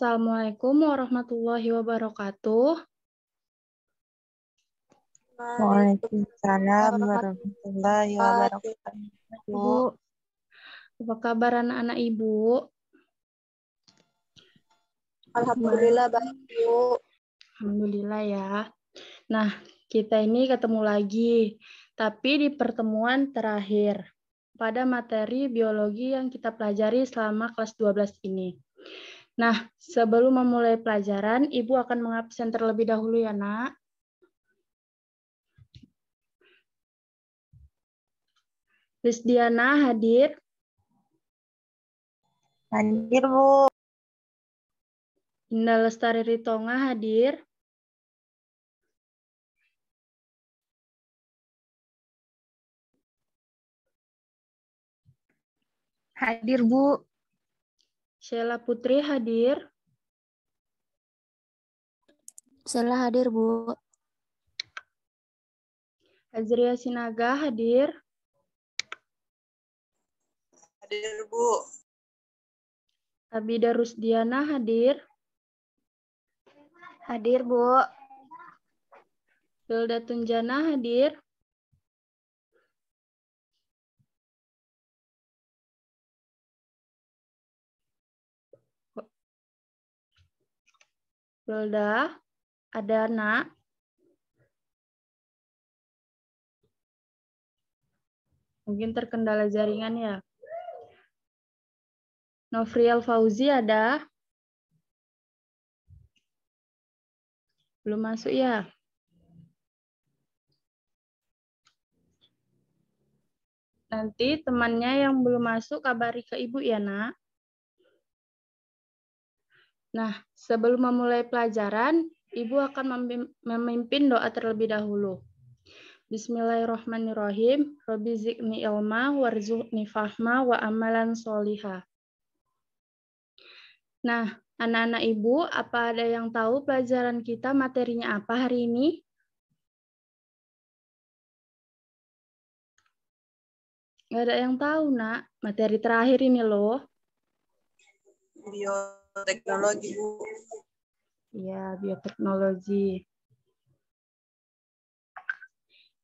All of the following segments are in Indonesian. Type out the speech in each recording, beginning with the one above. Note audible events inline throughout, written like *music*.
Assalamualaikum warahmatullahi wabarakatuh. Waalaikumsalam warahmatullahi wabarakatuh. apa kabar anak-anak Ibu? Alhamdulillah baik, Bu. Alhamdulillah ya. Nah, kita ini ketemu lagi, tapi di pertemuan terakhir pada materi biologi yang kita pelajari selama kelas 12 ini. Nah, sebelum memulai pelajaran, Ibu akan mengabsen terlebih dahulu ya, Nak. Lisdiana hadir. Hadir, Bu. Indah Lestari Ritonga hadir. Hadir, Bu. Sheila Putri hadir. Sheila hadir, Bu. Azria Sinaga hadir. Hadir, Bu. Abida Rusdiana hadir. Hadir, Bu. Hilda Tunjana hadir. Wilda, ada anak. Mungkin terkendala jaringan ya. Novriel Fauzi ada? Belum masuk ya? Nanti temannya yang belum masuk kabari ke ibu ya nak. Nah, sebelum memulai pelajaran, Ibu akan memimpin doa terlebih dahulu. Bismillahirrahmanirrahim. Rabbi zikni ilma warzuqni fahma wa amalan soliha. Nah, anak-anak ibu, apa ada yang tahu pelajaran kita materinya apa hari ini? Gak ada yang tahu, nak. Materi terakhir ini loh. Bioteknologi. Bu. Iya, bioteknologi.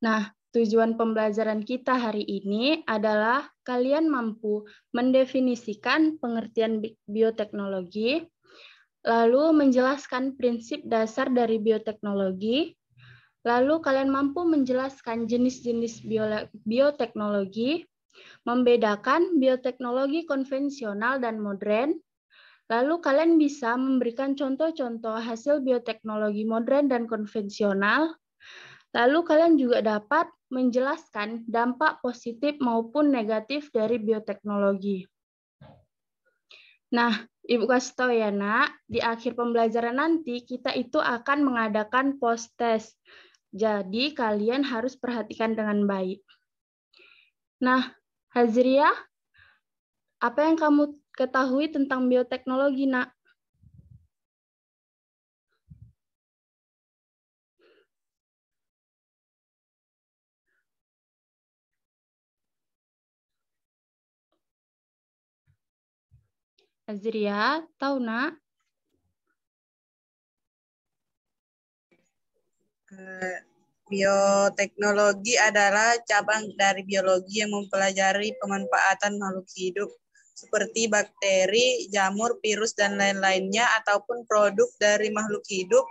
Nah, tujuan pembelajaran kita hari ini adalah kalian mampu mendefinisikan pengertian bioteknologi, lalu menjelaskan prinsip dasar dari bioteknologi, lalu kalian mampu menjelaskan jenis-jenis bioteknologi, membedakan bioteknologi konvensional dan modern, Lalu kalian bisa memberikan contoh-contoh hasil bioteknologi modern dan konvensional. Lalu kalian juga dapat menjelaskan dampak positif maupun negatif dari bioteknologi. Nah, Ibu kasih tahu ya nak, di akhir pembelajaran nanti kita itu akan mengadakan post test. Jadi kalian harus perhatikan dengan baik. Nah, Hazriah apa yang kamu ketahui tentang bioteknologi, Nak? Azria, tahu nak? Bioteknologi adalah cabang dari biologi yang mempelajari pemanfaatan makhluk hidup seperti bakteri, jamur, virus, dan lain-lainnya, ataupun produk dari makhluk hidup,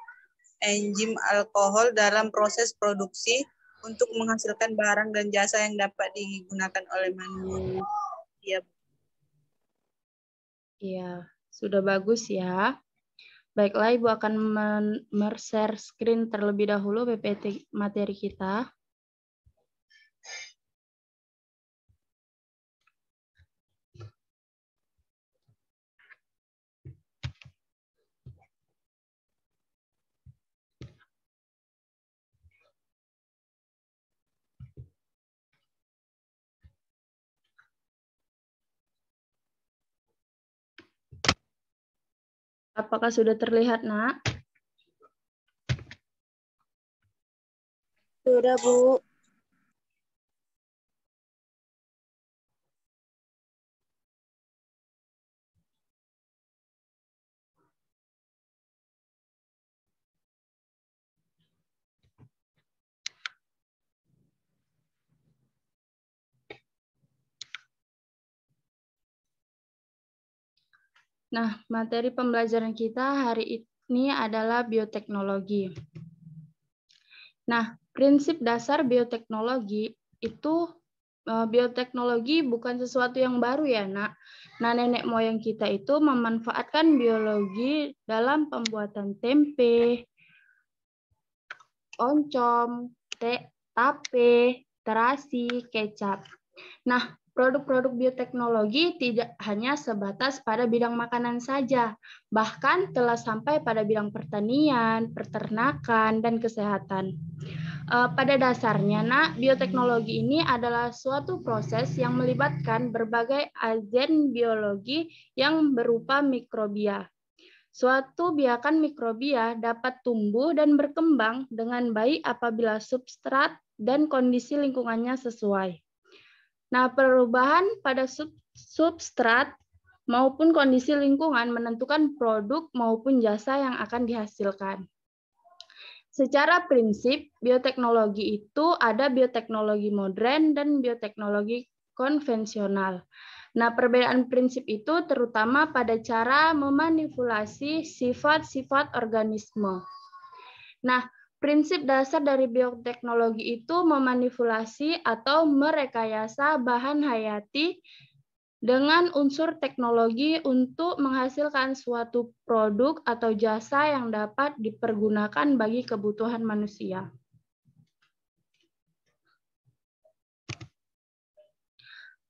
enzim alkohol dalam proses produksi untuk menghasilkan barang dan jasa yang dapat digunakan oleh manusia. Iya, sudah bagus ya. Baiklah, Ibu akan men-share screen terlebih dahulu PPT materi kita. Apakah sudah terlihat, Nak? Sudah, Bu. Nah, materi pembelajaran kita hari ini adalah bioteknologi. Nah, prinsip dasar bioteknologi itu eh, bioteknologi bukan sesuatu yang baru ya, Nak. Nah, nenek moyang kita itu memanfaatkan biologi dalam pembuatan tempe, oncom, te, tape, terasi, kecap. Nah, produk-produk bioteknologi tidak hanya sebatas pada bidang makanan saja, bahkan telah sampai pada bidang pertanian, peternakan, dan kesehatan. Eh, pada dasarnya, nak, bioteknologi ini adalah suatu proses yang melibatkan berbagai agen biologi yang berupa mikrobia. Suatu biakan mikrobia dapat tumbuh dan berkembang dengan baik apabila substrat dan kondisi lingkungannya sesuai. Nah, perubahan pada substrat maupun kondisi lingkungan menentukan produk maupun jasa yang akan dihasilkan. Secara prinsip, bioteknologi itu ada bioteknologi modern dan bioteknologi konvensional. Nah, perbedaan prinsip itu terutama pada cara memanipulasi sifat-sifat organisme. Nah, Prinsip dasar dari bioteknologi itu memanipulasi atau merekayasa bahan hayati dengan unsur teknologi untuk menghasilkan suatu produk atau jasa yang dapat dipergunakan bagi kebutuhan manusia.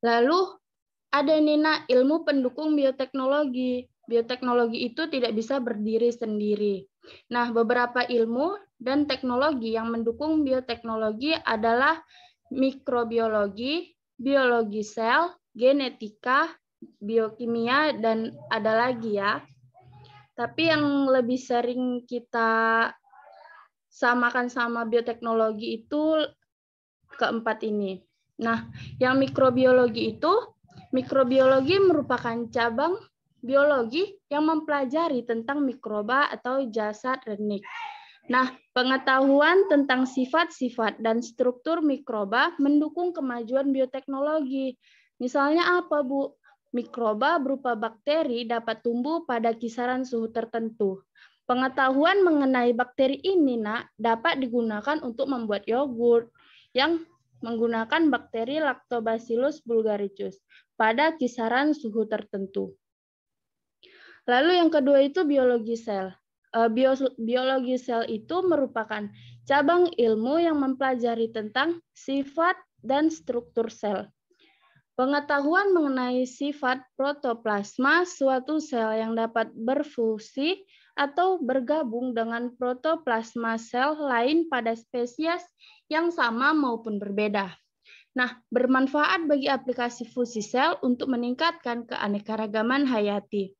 Lalu ada Nina ilmu pendukung bioteknologi. Bioteknologi itu tidak bisa berdiri sendiri. Nah, beberapa ilmu dan teknologi yang mendukung bioteknologi adalah mikrobiologi, biologi sel, genetika, biokimia, dan ada lagi ya. Tapi yang lebih sering kita samakan sama bioteknologi itu keempat ini. Nah, yang mikrobiologi itu, mikrobiologi merupakan cabang biologi yang mempelajari tentang mikroba atau jasad renik. Nah, pengetahuan tentang sifat-sifat dan struktur mikroba mendukung kemajuan bioteknologi. Misalnya apa, Bu? Mikroba berupa bakteri dapat tumbuh pada kisaran suhu tertentu. Pengetahuan mengenai bakteri ini, Nak, dapat digunakan untuk membuat yogurt yang menggunakan bakteri Lactobacillus bulgaricus pada kisaran suhu tertentu. Lalu yang kedua itu biologi sel. Eh, biologi sel itu merupakan cabang ilmu yang mempelajari tentang sifat dan struktur sel. Pengetahuan mengenai sifat protoplasma suatu sel yang dapat berfungsi atau bergabung dengan protoplasma sel lain pada spesies yang sama maupun berbeda. Nah, bermanfaat bagi aplikasi fusi sel untuk meningkatkan keanekaragaman hayati.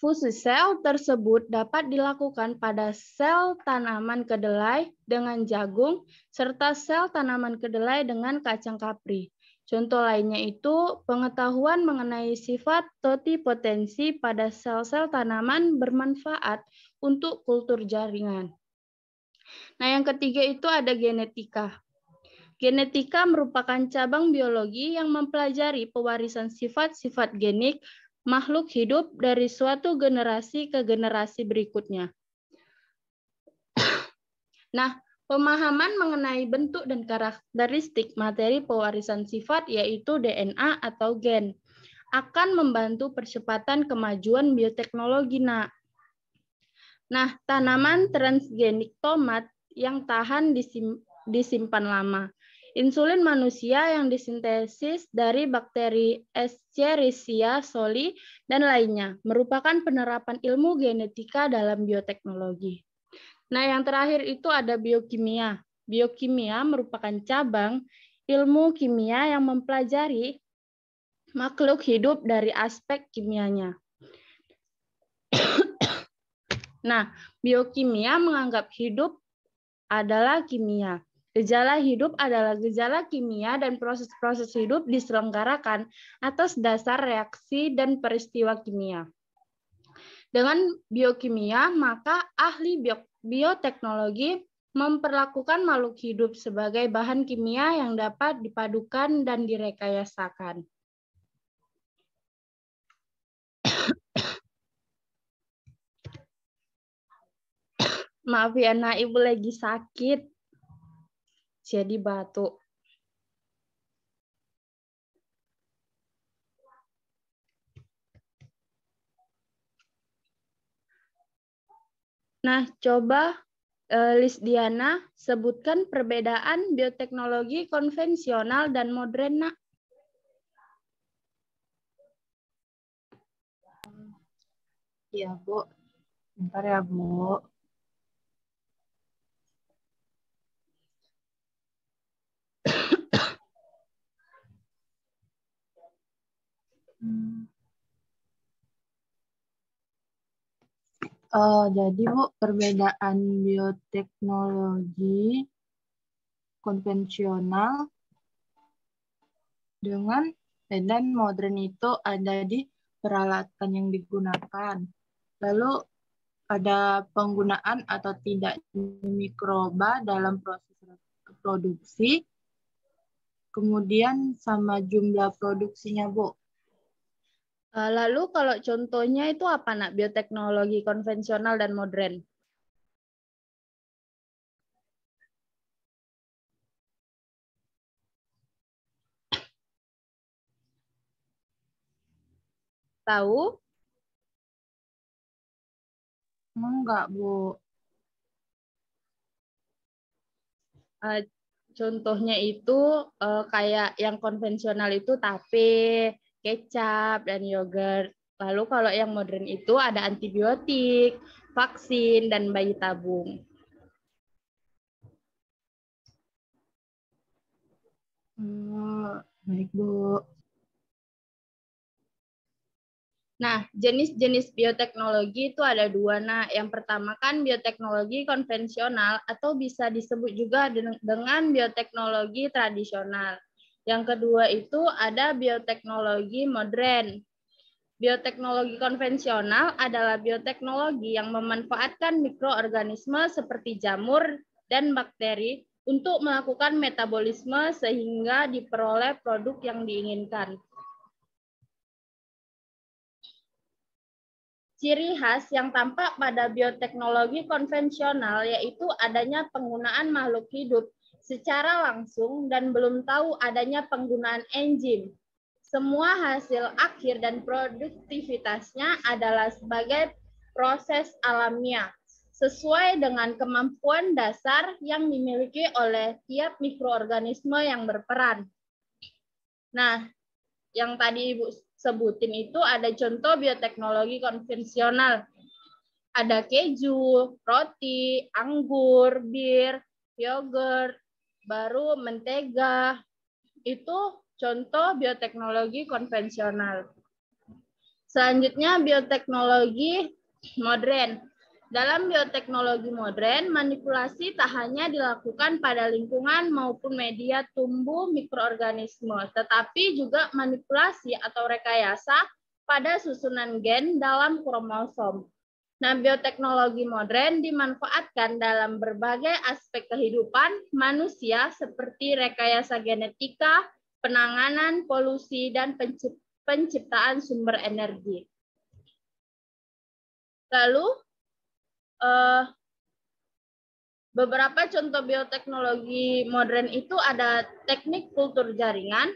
Fusi sel tersebut dapat dilakukan pada sel tanaman kedelai dengan jagung serta sel tanaman kedelai dengan kacang kapri. Contoh lainnya itu pengetahuan mengenai sifat totipotensi pada sel-sel tanaman bermanfaat untuk kultur jaringan. Nah, yang ketiga itu ada genetika. Genetika merupakan cabang biologi yang mempelajari pewarisan sifat-sifat genik makhluk hidup dari suatu generasi ke generasi berikutnya. *coughs* Nah, pemahaman mengenai bentuk dan karakteristik materi pewarisan sifat yaitu DNA atau gen akan membantu percepatan kemajuan bioteknologi, Nah, Nah, tanaman transgenik tomat yang tahan disimpan lama Insulin manusia yang disintesis dari bakteri Escherichia soli dan lainnya merupakan penerapan ilmu genetika dalam bioteknologi. Nah, yang terakhir itu ada biokimia. Biokimia merupakan cabang ilmu kimia yang mempelajari makhluk hidup dari aspek kimianya. *coughs* nah, biokimia menganggap hidup adalah kimia Gejala hidup adalah gejala kimia dan proses-proses hidup diselenggarakan atas dasar reaksi dan peristiwa kimia. Dengan biokimia, maka ahli bioteknologi memperlakukan makhluk hidup sebagai bahan kimia yang dapat dipadukan dan direkayasakan. *coughs* Maaf ya, Nah, Ibu lagi sakit jadi batu. Nah, coba eh, Liz Diana sebutkan perbedaan bioteknologi konvensional dan modern, nak. Iya, Bu. Bentar ya, Bu. Hmm. Oh, jadi Bu, perbedaan bioteknologi konvensional dengan dan modern itu ada di peralatan yang digunakan. Lalu ada penggunaan atau tidak mikroba dalam proses produksi. Kemudian sama jumlah produksinya, Bu. Eh, lalu kalau contohnya itu apa nak bioteknologi konvensional dan modern? Tahu? Enggak, Bu. Eh, contohnya itu eh, kayak yang konvensional itu tapi kecap, dan yogurt. Lalu kalau yang modern itu ada antibiotik, vaksin, dan bayi tabung. Oh, baik, Bu. Nah, jenis-jenis bioteknologi itu ada dua. Nah, yang pertama kan bioteknologi konvensional atau bisa disebut juga dengan bioteknologi tradisional. Yang kedua itu ada bioteknologi modern. Bioteknologi konvensional adalah bioteknologi yang memanfaatkan mikroorganisme seperti jamur dan bakteri untuk melakukan metabolisme sehingga diperoleh produk yang diinginkan. Ciri khas yang tampak pada bioteknologi konvensional yaitu adanya penggunaan makhluk hidup secara langsung dan belum tahu adanya penggunaan enzim. Semua hasil akhir dan produktivitasnya adalah sebagai proses alamiah sesuai dengan kemampuan dasar yang dimiliki oleh tiap mikroorganisme yang berperan. Nah, yang tadi Ibu sebutin itu ada contoh bioteknologi konvensional. Ada keju, roti, anggur, bir, yogurt, baru mentega. Itu contoh bioteknologi konvensional. Selanjutnya bioteknologi modern. Dalam bioteknologi modern, manipulasi tak hanya dilakukan pada lingkungan maupun media tumbuh mikroorganisme, tetapi juga manipulasi atau rekayasa pada susunan gen dalam kromosom. Nah, bioteknologi modern dimanfaatkan dalam berbagai aspek kehidupan manusia seperti rekayasa genetika, penanganan polusi, dan penciptaan sumber energi. Lalu, eh, beberapa contoh bioteknologi modern itu ada teknik kultur jaringan.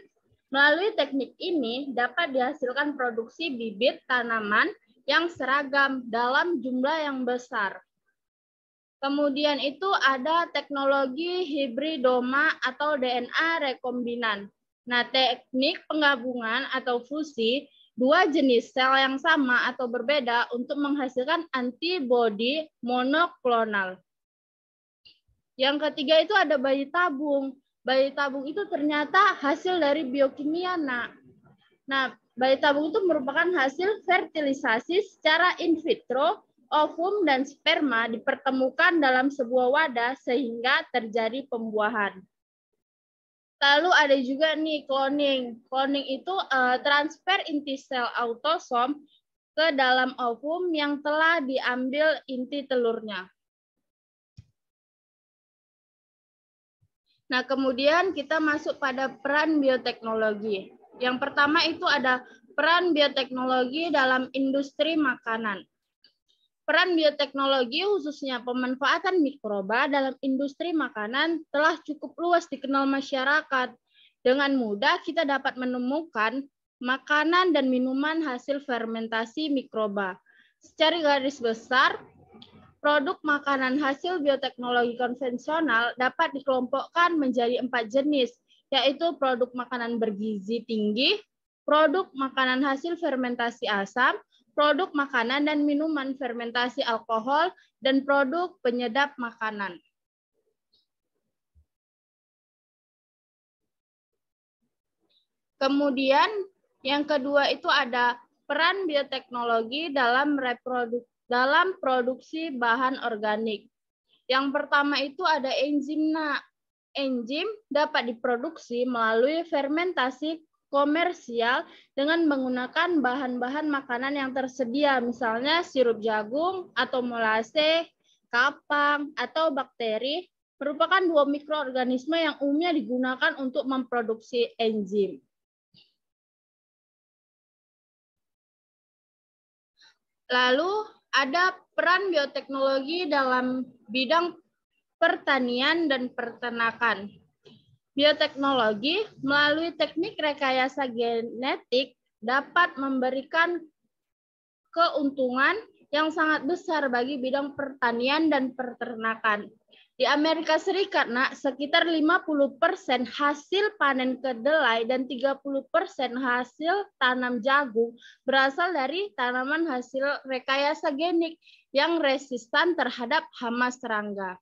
Melalui teknik ini dapat dihasilkan produksi bibit tanaman yang seragam dalam jumlah yang besar. Kemudian itu ada teknologi hibridoma atau DNA rekombinan. Nah, teknik penggabungan atau fusi dua jenis sel yang sama atau berbeda untuk menghasilkan antibodi monoklonal. Yang ketiga itu ada bayi tabung. Bayi tabung itu ternyata hasil dari biokimia, Nah, Bayi tabung itu merupakan hasil fertilisasi secara in vitro, ovum dan sperma dipertemukan dalam sebuah wadah sehingga terjadi pembuahan. Lalu ada juga nih cloning. Cloning itu uh, transfer inti sel autosom ke dalam ovum yang telah diambil inti telurnya. Nah, kemudian kita masuk pada peran bioteknologi. Yang pertama itu ada peran bioteknologi dalam industri makanan. Peran bioteknologi khususnya pemanfaatan mikroba dalam industri makanan telah cukup luas dikenal masyarakat. Dengan mudah kita dapat menemukan makanan dan minuman hasil fermentasi mikroba. Secara garis besar, produk makanan hasil bioteknologi konvensional dapat dikelompokkan menjadi empat jenis, yaitu produk makanan bergizi tinggi, produk makanan hasil fermentasi asam, produk makanan dan minuman fermentasi alkohol, dan produk penyedap makanan. Kemudian yang kedua itu ada peran bioteknologi dalam reproduk dalam produksi bahan organik. Yang pertama itu ada enzim nak enzim dapat diproduksi melalui fermentasi komersial dengan menggunakan bahan-bahan makanan yang tersedia, misalnya sirup jagung atau molase, kapang, atau bakteri, merupakan dua mikroorganisme yang umumnya digunakan untuk memproduksi enzim. Lalu ada peran bioteknologi dalam bidang pertanian, dan peternakan. Bioteknologi melalui teknik rekayasa genetik dapat memberikan keuntungan yang sangat besar bagi bidang pertanian dan peternakan. Di Amerika Serikat, nak, sekitar 50% hasil panen kedelai dan 30% hasil tanam jagung berasal dari tanaman hasil rekayasa genik yang resisten terhadap hama serangga.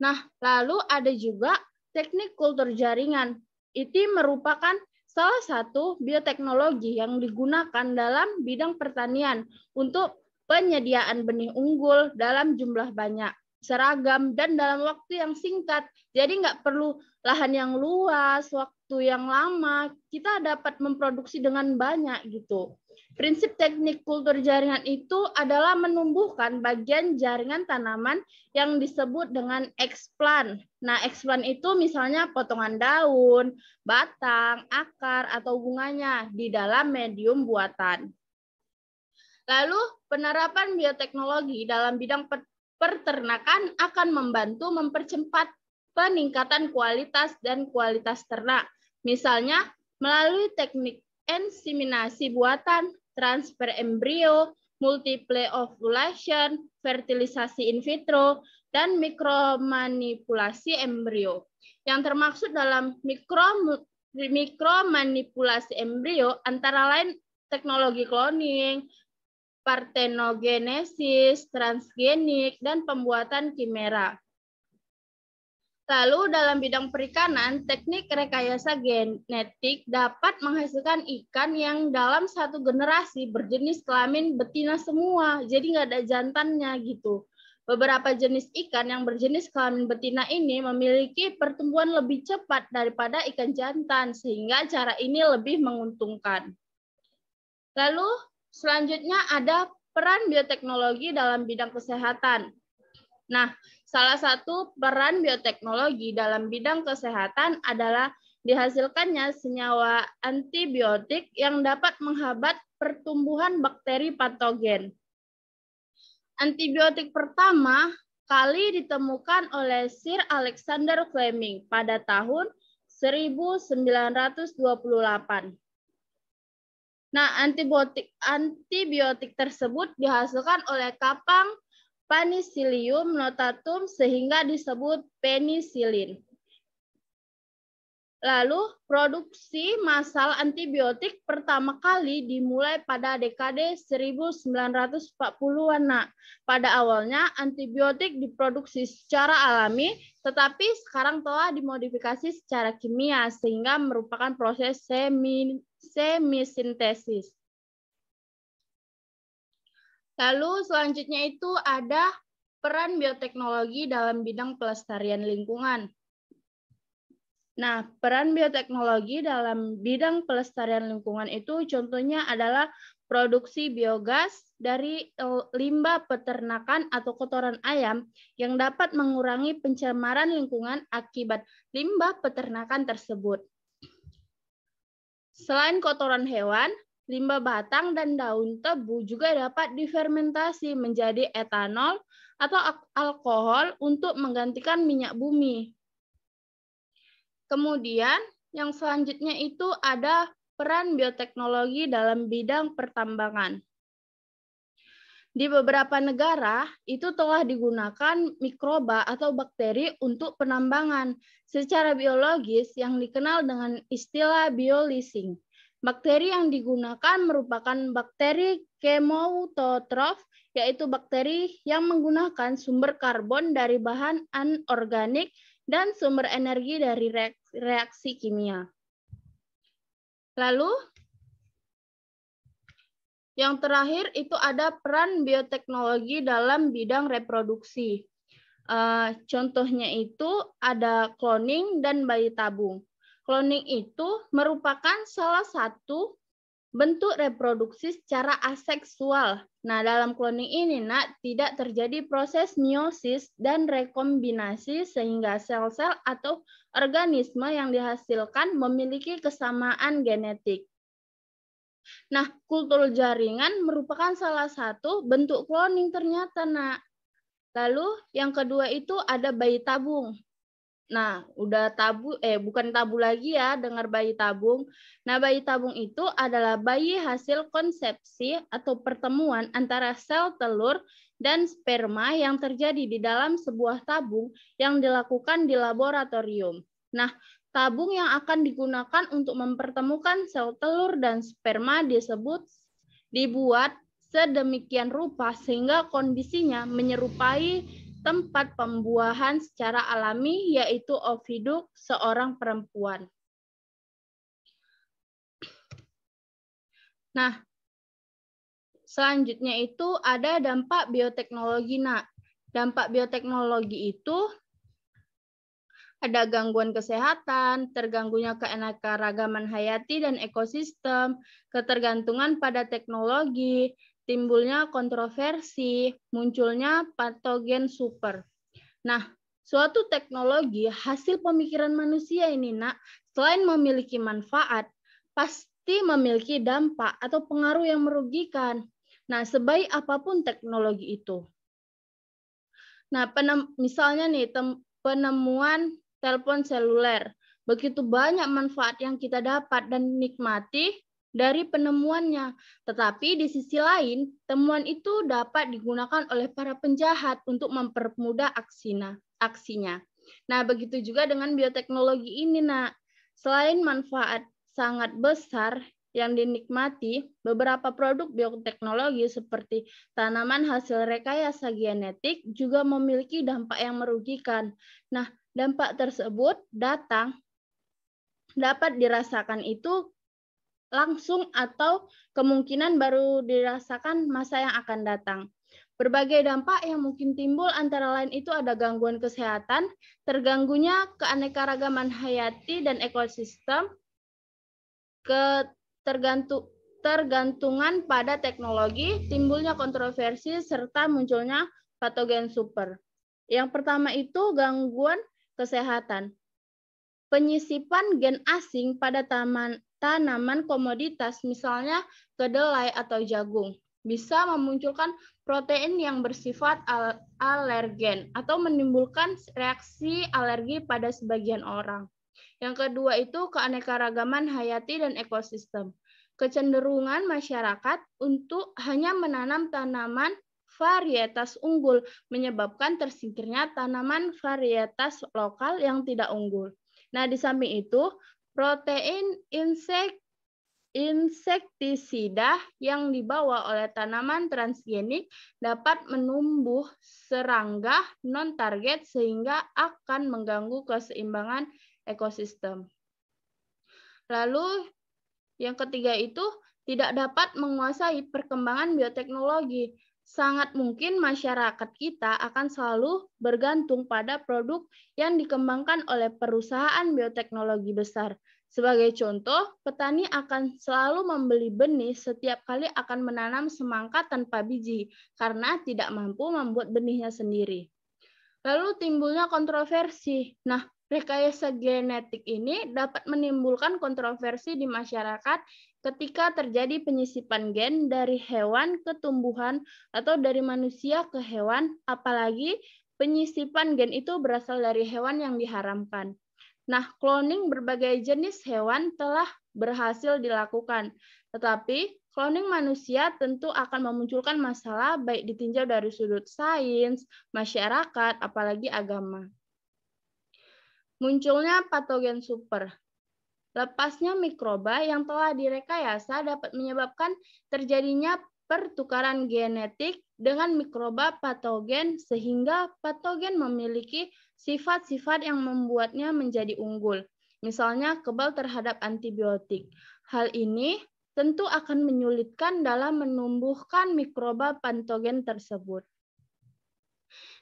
Nah, lalu ada juga teknik kultur jaringan. Itu merupakan salah satu bioteknologi yang digunakan dalam bidang pertanian untuk penyediaan benih unggul dalam jumlah banyak, seragam, dan dalam waktu yang singkat. Jadi nggak perlu lahan yang luas, waktu yang lama, kita dapat memproduksi dengan banyak gitu. Prinsip teknik kultur jaringan itu adalah menumbuhkan bagian jaringan tanaman yang disebut dengan eksplan. Nah, eksplan itu misalnya potongan daun, batang, akar, atau bunganya di dalam medium buatan. Lalu, penerapan bioteknologi dalam bidang peternakan akan membantu mempercepat peningkatan kualitas dan kualitas ternak. Misalnya, melalui teknik inseminasi buatan, transfer embrio, multiple ovulation, fertilisasi in vitro, dan mikromanipulasi embrio. Yang termaksud dalam mikro mikromanipulasi embrio antara lain teknologi cloning, partenogenesis, transgenik, dan pembuatan kimera. Lalu dalam bidang perikanan, teknik rekayasa genetik dapat menghasilkan ikan yang dalam satu generasi berjenis kelamin betina semua, jadi nggak ada jantannya gitu. Beberapa jenis ikan yang berjenis kelamin betina ini memiliki pertumbuhan lebih cepat daripada ikan jantan, sehingga cara ini lebih menguntungkan. Lalu selanjutnya ada peran bioteknologi dalam bidang kesehatan. Nah, Salah satu peran bioteknologi dalam bidang kesehatan adalah dihasilkannya senyawa antibiotik yang dapat menghambat pertumbuhan bakteri patogen. Antibiotik pertama kali ditemukan oleh Sir Alexander Fleming pada tahun 1928. Nah, antibiotik antibiotik tersebut dihasilkan oleh kapang Penicillium notatum sehingga disebut penicillin. Lalu, produksi massal antibiotik pertama kali dimulai pada dekade 1940-an. Nah, pada awalnya, antibiotik diproduksi secara alami, tetapi sekarang telah dimodifikasi secara kimia, sehingga merupakan proses semi, semisintesis. Lalu selanjutnya itu ada peran bioteknologi dalam bidang pelestarian lingkungan. Nah, peran bioteknologi dalam bidang pelestarian lingkungan itu contohnya adalah produksi biogas dari eh, limbah peternakan atau kotoran ayam yang dapat mengurangi pencemaran lingkungan akibat limbah peternakan tersebut. Selain kotoran hewan, Limbah batang dan daun tebu juga dapat difermentasi menjadi etanol atau alkohol untuk menggantikan minyak bumi. Kemudian yang selanjutnya itu ada peran bioteknologi dalam bidang pertambangan. Di beberapa negara, itu telah digunakan mikroba atau bakteri untuk penambangan secara biologis yang dikenal dengan istilah bioleasing. Bakteri yang digunakan merupakan bakteri kemoutotrof, yaitu bakteri yang menggunakan sumber karbon dari bahan anorganik dan sumber energi dari reaksi kimia. Lalu, yang terakhir itu ada peran bioteknologi dalam bidang reproduksi. Eh, contohnya itu ada cloning dan bayi tabung. Cloning itu merupakan salah satu bentuk reproduksi secara aseksual. Nah, dalam cloning ini, nak, tidak terjadi proses meiosis dan rekombinasi sehingga sel-sel atau organisme yang dihasilkan memiliki kesamaan genetik. Nah, kultur jaringan merupakan salah satu bentuk cloning ternyata, nak. Lalu yang kedua itu ada bayi tabung. Nah, udah tabu eh bukan tabu lagi ya, dengar bayi tabung. Nah, bayi tabung itu adalah bayi hasil konsepsi atau pertemuan antara sel telur dan sperma yang terjadi di dalam sebuah tabung yang dilakukan di laboratorium. Nah, tabung yang akan digunakan untuk mempertemukan sel telur dan sperma disebut dibuat sedemikian rupa sehingga kondisinya menyerupai tempat pembuahan secara alami yaitu oviduk seorang perempuan. Nah, selanjutnya itu ada dampak bioteknologi. Nah, dampak bioteknologi itu ada gangguan kesehatan, terganggunya keenakaragaman hayati dan ekosistem, ketergantungan pada teknologi, timbulnya kontroversi, munculnya patogen super. Nah, suatu teknologi hasil pemikiran manusia ini, Nak, selain memiliki manfaat, pasti memiliki dampak atau pengaruh yang merugikan. Nah, sebaik apapun teknologi itu. Nah, penem, misalnya nih penemuan telepon seluler. Begitu banyak manfaat yang kita dapat dan nikmati, dari penemuannya. Tetapi di sisi lain, temuan itu dapat digunakan oleh para penjahat untuk mempermudah aksina, aksinya. Nah, begitu juga dengan bioteknologi ini, Nak. Selain manfaat sangat besar yang dinikmati, beberapa produk bioteknologi seperti tanaman hasil rekayasa genetik juga memiliki dampak yang merugikan. Nah, dampak tersebut datang dapat dirasakan itu langsung atau kemungkinan baru dirasakan masa yang akan datang. Berbagai dampak yang mungkin timbul antara lain itu ada gangguan kesehatan, terganggunya keanekaragaman hayati dan ekosistem, tergantungan pada teknologi, timbulnya kontroversi, serta munculnya patogen super. Yang pertama itu gangguan kesehatan. Penyisipan gen asing pada taman tanaman komoditas, misalnya kedelai atau jagung, bisa memunculkan protein yang bersifat alergen atau menimbulkan reaksi alergi pada sebagian orang. Yang kedua itu keanekaragaman hayati dan ekosistem. Kecenderungan masyarakat untuk hanya menanam tanaman varietas unggul menyebabkan tersingkirnya tanaman varietas lokal yang tidak unggul. Nah, di samping itu, protein insek insektisida yang dibawa oleh tanaman transgenik dapat menumbuh serangga non-target sehingga akan mengganggu keseimbangan ekosistem. Lalu yang ketiga itu tidak dapat menguasai perkembangan bioteknologi sangat mungkin masyarakat kita akan selalu bergantung pada produk yang dikembangkan oleh perusahaan bioteknologi besar. Sebagai contoh, petani akan selalu membeli benih setiap kali akan menanam semangka tanpa biji karena tidak mampu membuat benihnya sendiri. Lalu timbulnya kontroversi. Nah, rekayasa genetik ini dapat menimbulkan kontroversi di masyarakat ketika terjadi penyisipan gen dari hewan ke tumbuhan atau dari manusia ke hewan, apalagi penyisipan gen itu berasal dari hewan yang diharamkan. Nah, cloning berbagai jenis hewan telah berhasil dilakukan, tetapi cloning manusia tentu akan memunculkan masalah baik ditinjau dari sudut sains, masyarakat, apalagi agama munculnya patogen super. Lepasnya mikroba yang telah direkayasa dapat menyebabkan terjadinya pertukaran genetik dengan mikroba patogen sehingga patogen memiliki sifat-sifat yang membuatnya menjadi unggul. Misalnya kebal terhadap antibiotik. Hal ini tentu akan menyulitkan dalam menumbuhkan mikroba patogen tersebut.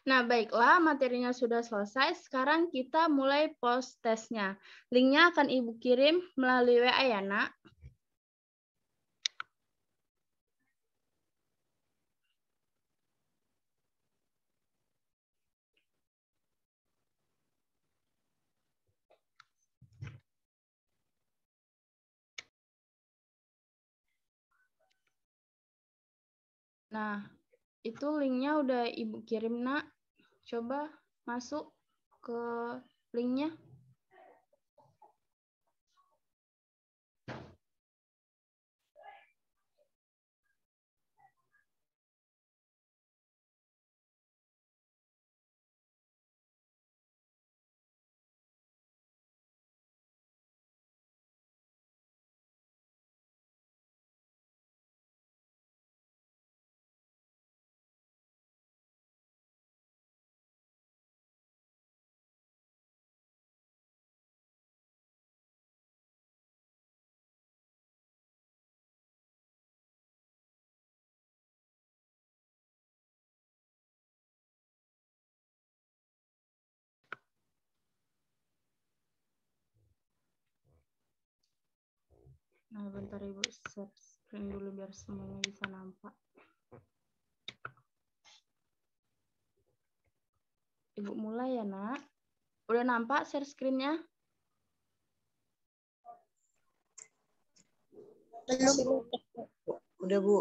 Nah, baiklah, materinya sudah selesai. Sekarang kita mulai post tesnya. Linknya akan Ibu kirim melalui WA ya, Nak. Nah, itu linknya udah ibu kirim nak coba masuk ke linknya Nah, bentar iya. Ibu, share screen dulu biar semuanya bisa nampak. Ibu mulai ya, Nak. Udah nampak share screennya Belum. Udah, Bu.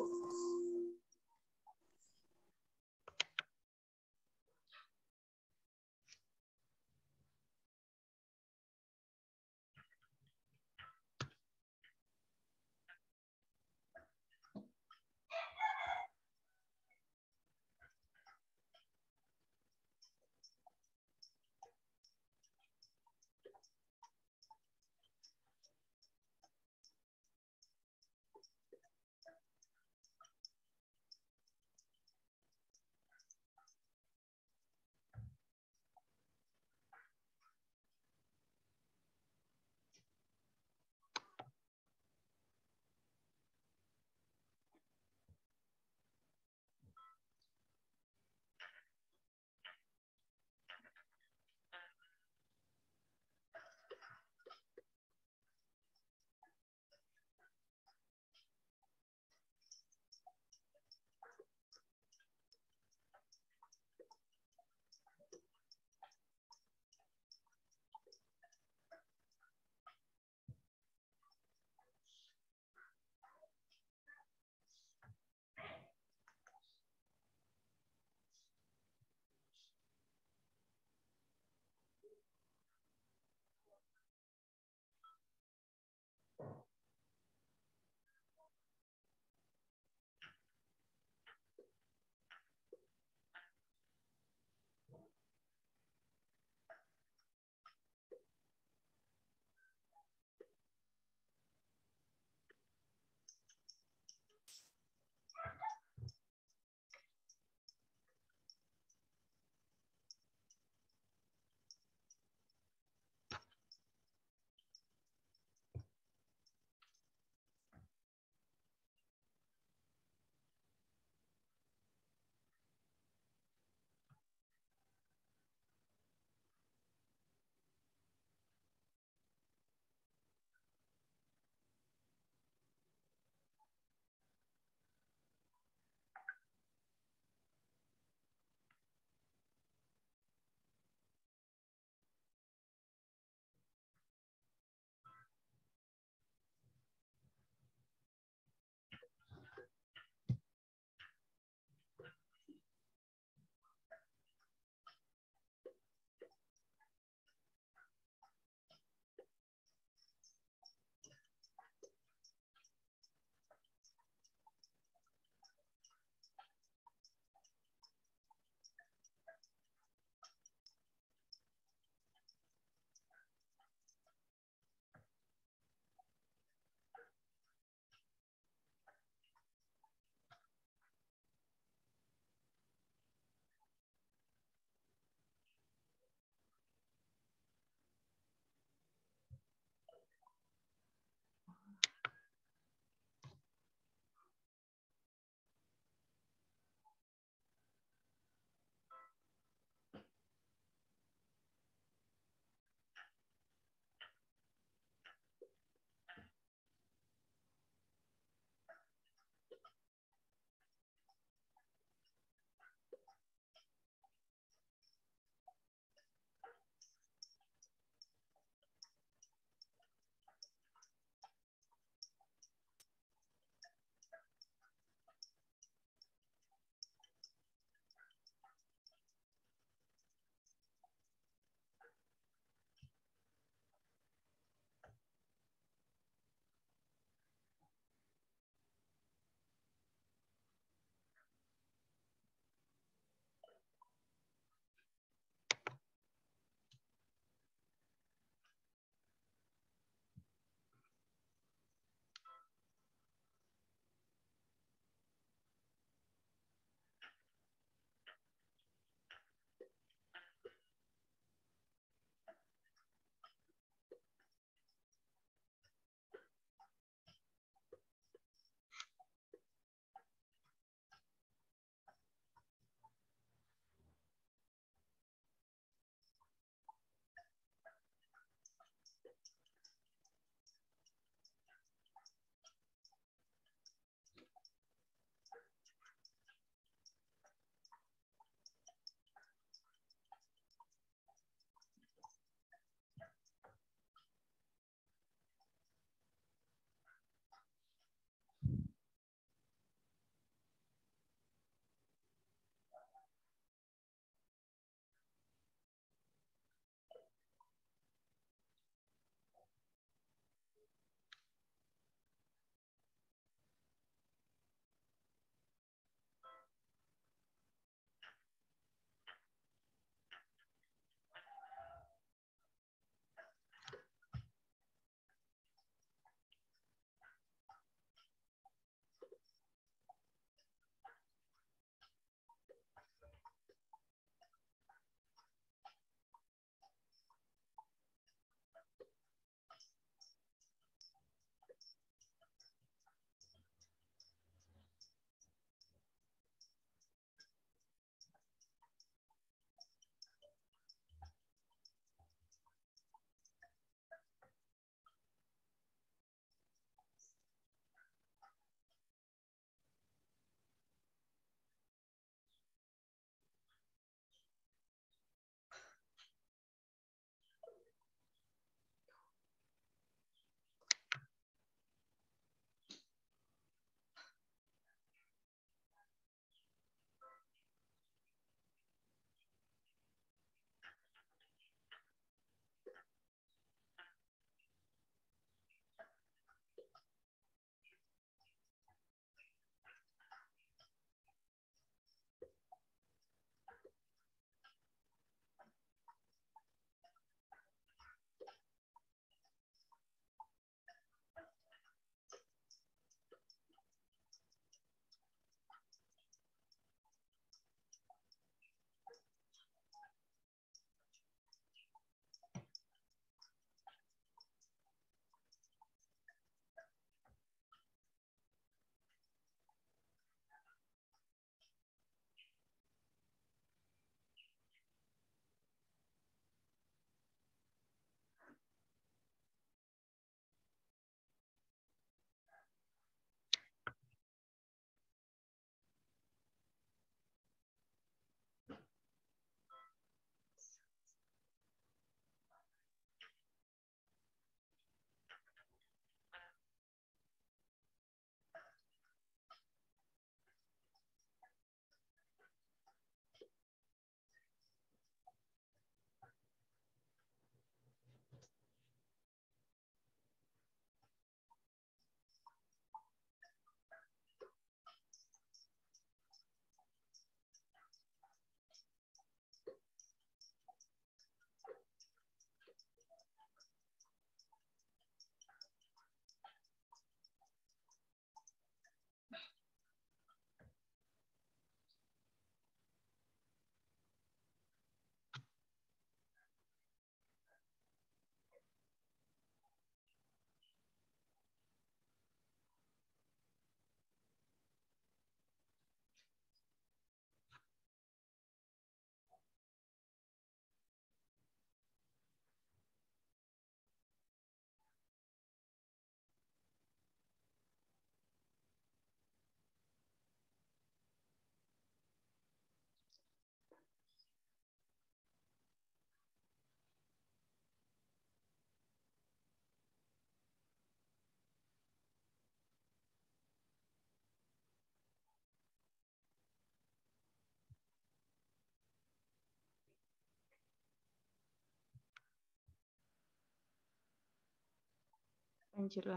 Anjir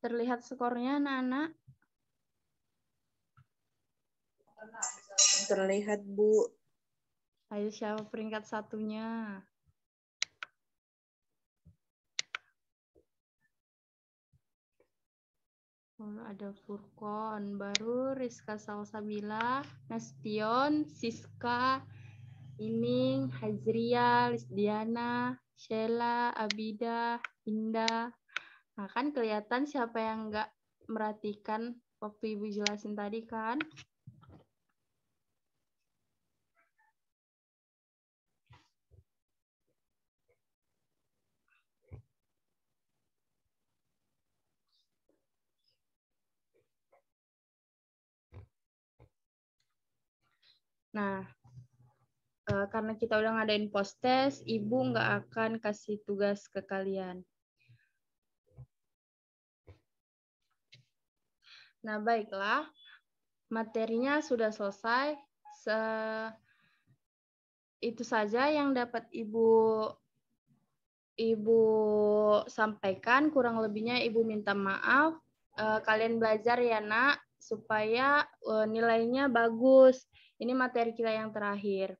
Terlihat skornya Nana? Terlihat Bu. Ayo siapa peringkat satunya? Oh, ada Furkon, baru Rizka Salsabila, Nastion, Siska, Ining, Hazria, Lisdiana, Sheila, Abida, Indah, Nah, kan kelihatan siapa yang nggak merhatikan waktu Ibu jelasin tadi kan. Nah, eh, karena kita udah ngadain post test, ibu nggak akan kasih tugas ke kalian. Nah, baiklah. Materinya sudah selesai. Se itu saja yang dapat Ibu Ibu sampaikan. Kurang lebihnya Ibu minta maaf. E, kalian belajar ya, Nak, supaya e, nilainya bagus. Ini materi kita yang terakhir.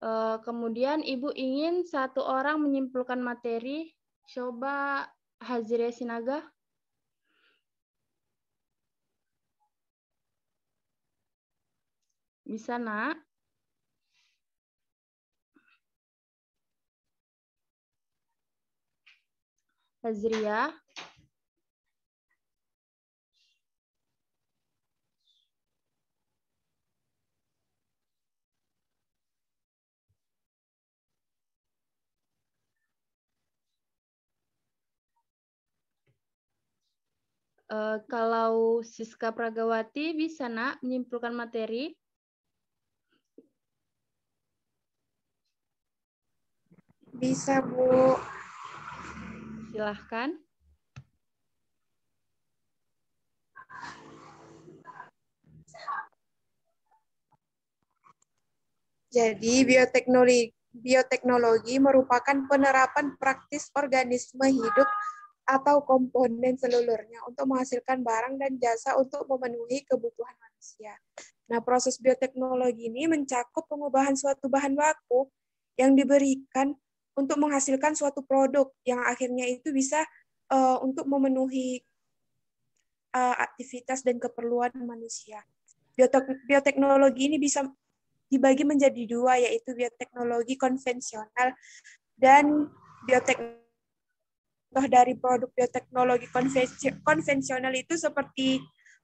E, kemudian Ibu ingin satu orang menyimpulkan materi. Coba Hazire Sinaga. Bisa, Nak? Azria, Uh, kalau Siska Pragawati bisa nak menyimpulkan materi? Bisa, Bu. Silahkan. Jadi, bioteknologi, bioteknologi merupakan penerapan praktis organisme hidup atau komponen seluruhnya untuk menghasilkan barang dan jasa untuk memenuhi kebutuhan manusia. Nah, proses bioteknologi ini mencakup pengubahan suatu bahan baku yang diberikan untuk menghasilkan suatu produk yang akhirnya itu bisa uh, untuk memenuhi uh, aktivitas dan keperluan manusia. Biotek bioteknologi ini bisa dibagi menjadi dua yaitu bioteknologi konvensional dan bioteknologi contoh dari produk bioteknologi konvensional itu seperti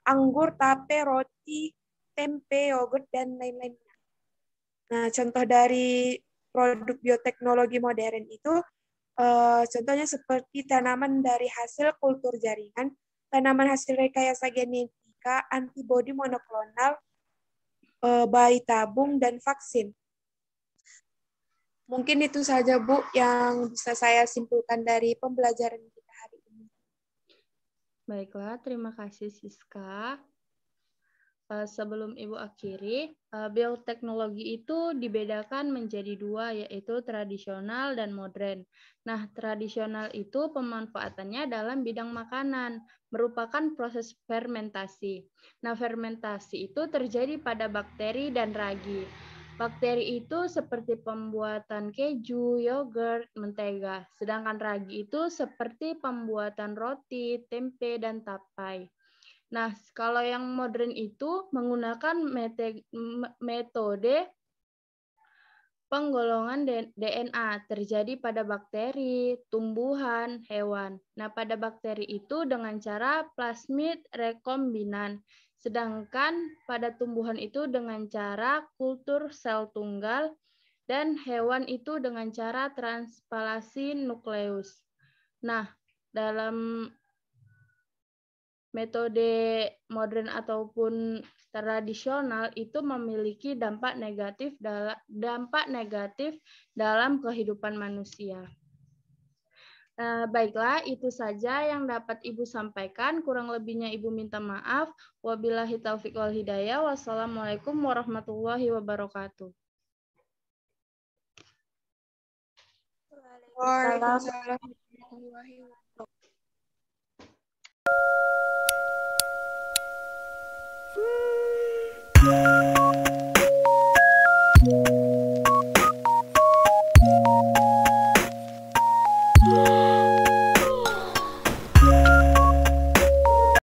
anggur, tape, roti, tempe, yogurt, dan lain-lainnya. Nah, contoh dari produk bioteknologi modern itu uh, contohnya seperti tanaman dari hasil kultur jaringan, tanaman hasil rekayasa genetika, antibodi monoklonal, uh, bayi tabung, dan vaksin. Mungkin itu saja, Bu, yang bisa saya simpulkan dari pembelajaran kita hari ini. Baiklah, terima kasih Siska. Eh, sebelum Ibu akhiri, eh, bioteknologi itu dibedakan menjadi dua, yaitu tradisional dan modern. Nah, tradisional itu pemanfaatannya dalam bidang makanan, merupakan proses fermentasi. Nah, fermentasi itu terjadi pada bakteri dan ragi. Bakteri itu seperti pembuatan keju, yogurt, mentega, sedangkan ragi itu seperti pembuatan roti, tempe, dan tapai. Nah, kalau yang modern itu menggunakan metode penggolongan DNA terjadi pada bakteri, tumbuhan, hewan. Nah, pada bakteri itu dengan cara plasmid rekombinan, sedangkan pada tumbuhan itu dengan cara kultur sel tunggal dan hewan itu dengan cara transpalasi nukleus. Nah, dalam metode modern ataupun tradisional itu memiliki dampak negatif dalam dampak negatif dalam kehidupan manusia. Eh, baiklah, itu saja yang dapat Ibu sampaikan. Kurang lebihnya Ibu minta maaf. Wabillahi taufiq wal hidayah. Wassalamualaikum warahmatullahi wabarakatuh. Waalaikumsalam warahmatullahi wabarakatuh. Yeah. Mm.